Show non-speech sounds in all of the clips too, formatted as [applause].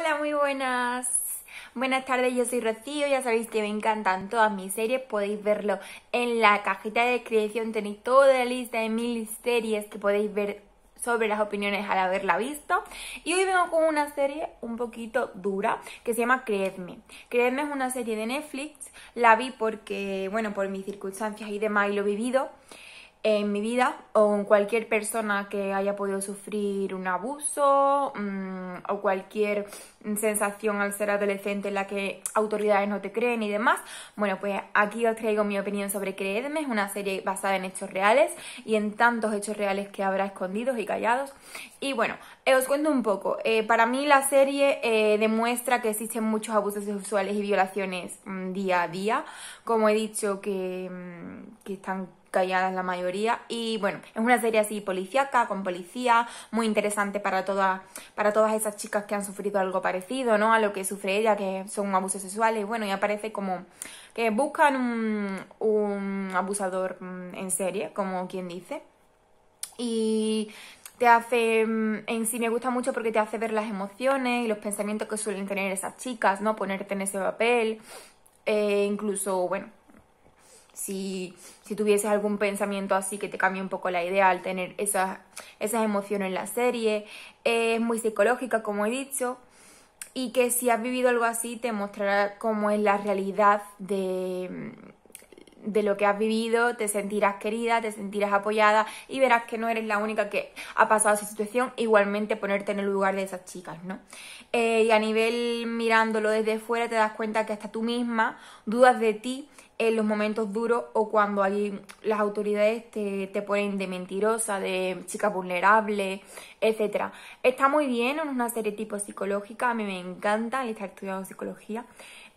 Hola, muy buenas. Buenas tardes, yo soy Rocío, ya sabéis que me encantan todas mis series, podéis verlo en la cajita de descripción, tenéis toda la lista de mil series que podéis ver sobre las opiniones al haberla visto. Y hoy vengo con una serie un poquito dura que se llama Creedme. Creedme es una serie de Netflix, la vi porque, bueno, por mis circunstancias y demás y lo he vivido en mi vida o en cualquier persona que haya podido sufrir un abuso, mmm, o cualquier sensación al ser adolescente en la que autoridades no te creen y demás. Bueno, pues aquí os traigo mi opinión sobre Creedme, es una serie basada en hechos reales y en tantos hechos reales que habrá escondidos y callados. Y bueno, eh, os cuento un poco. Eh, para mí la serie eh, demuestra que existen muchos abusos sexuales y violaciones mm, día a día. Como he dicho, mm, que, están calladas la mayoría. Y bueno, es una serie así policíaca, con policía, muy interesante para, todas para todas esas chicas que han sufrido algo para parecido, ¿no? A lo que sufre ella, que son abusos sexuales, bueno, y aparece como que buscan un, abusador mm, en serie, como quien dice. Y te hace, mm, en sí me gusta mucho porque te hace ver las emociones y los pensamientos que suelen tener esas chicas, ¿no? Ponerte en ese papel, eh, incluso, bueno, si, si, tuvieses algún pensamiento así que te cambie un poco la idea al tener esas, esas emociones en la serie, es muy psicológica, como he dicho, y que si has vivido algo así te mostrará cómo es la realidad de, mm, de lo que has vivido, te sentirás querida, te sentirás apoyada y verás que no eres la única que ha pasado esa situación, igualmente ponerte en el lugar de esas chicas, ¿no? Eh, y a nivel mirándolo desde fuera te das cuenta que hasta tú misma dudas de ti en los momentos duros o cuando las autoridades te, ponen de mentirosa, de chica vulnerable, etc. Está muy bien, es una serie tipo psicológica, a mí me encanta he estar estudiando psicología.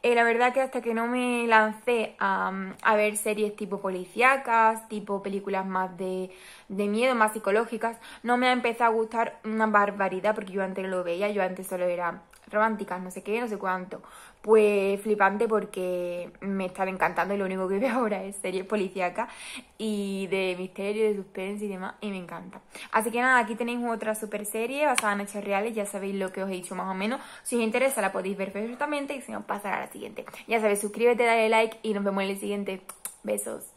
Eh, la verdad que hasta que no me lancé a, ver series tipo policíacas, tipo películas más de, de, miedo, más psicológicas, no me ha empezado a gustar una barbaridad porque yo antes lo veía, yo antes solo era románticas, no sé qué, no sé cuánto. Pues flipante porque me estaba encantando y lo único que [laughs] veo ahora es series policíacas y de misterio, de suspense y demás, y me encanta. Así que nada, aquí tenéis otra super serie basada en hechos reales, ya sabéis lo que os he dicho más o menos. Si os interesa la podéis ver perfectamente y si no, pasará a la siguiente. Ya sabéis, suscríbete, dale like y nos vemos en el siguiente. Besos.